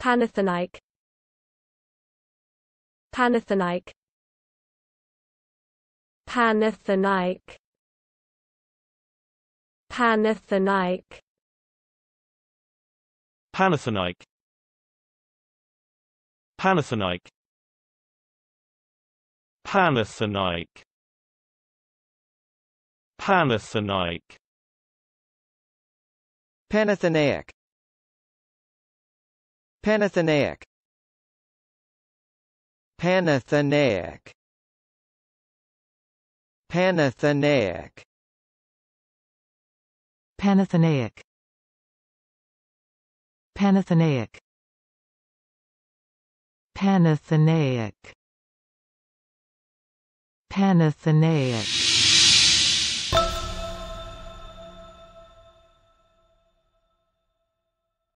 Panathenike Panathenike Panathenike Panathenike Panathenike Panathenike Panathenike Panathenike Panathenaic Panathenaic Panathenaic Panathenaic Panathenaic Panathenaic Panathenaic Panathenaic